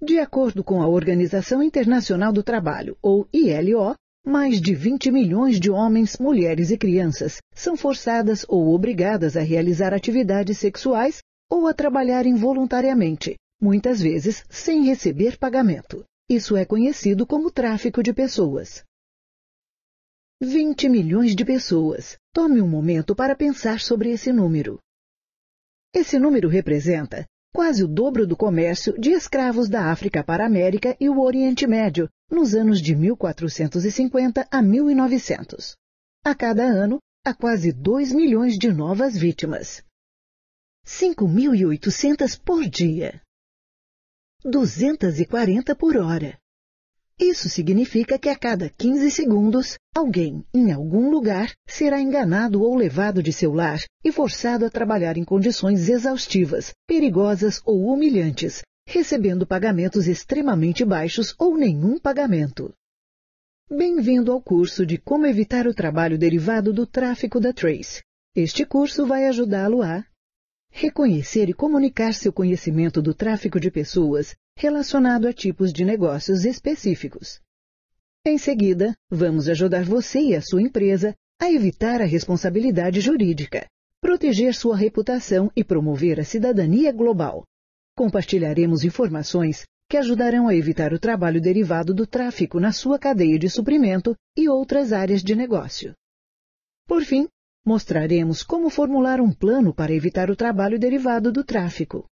De acordo com a Organização Internacional do Trabalho, ou ILO, mais de 20 milhões de homens, mulheres e crianças são forçadas ou obrigadas a realizar atividades sexuais ou a trabalhar involuntariamente, muitas vezes sem receber pagamento. Isso é conhecido como tráfico de pessoas. 20 milhões de pessoas. Tome um momento para pensar sobre esse número. Esse número representa quase o dobro do comércio de escravos da África para a América e o Oriente Médio, nos anos de 1450 a 1900. A cada ano, há quase 2 milhões de novas vítimas. 5.800 por dia. 240 por hora. Isso significa que a cada 15 segundos, alguém, em algum lugar, será enganado ou levado de seu lar e forçado a trabalhar em condições exaustivas, perigosas ou humilhantes, recebendo pagamentos extremamente baixos ou nenhum pagamento. Bem-vindo ao curso de Como Evitar o Trabalho Derivado do Tráfico da Trace. Este curso vai ajudá-lo a reconhecer e comunicar seu conhecimento do tráfico de pessoas relacionado a tipos de negócios específicos. Em seguida, vamos ajudar você e a sua empresa a evitar a responsabilidade jurídica, proteger sua reputação e promover a cidadania global. Compartilharemos informações que ajudarão a evitar o trabalho derivado do tráfico na sua cadeia de suprimento e outras áreas de negócio. Por fim, mostraremos como formular um plano para evitar o trabalho derivado do tráfico.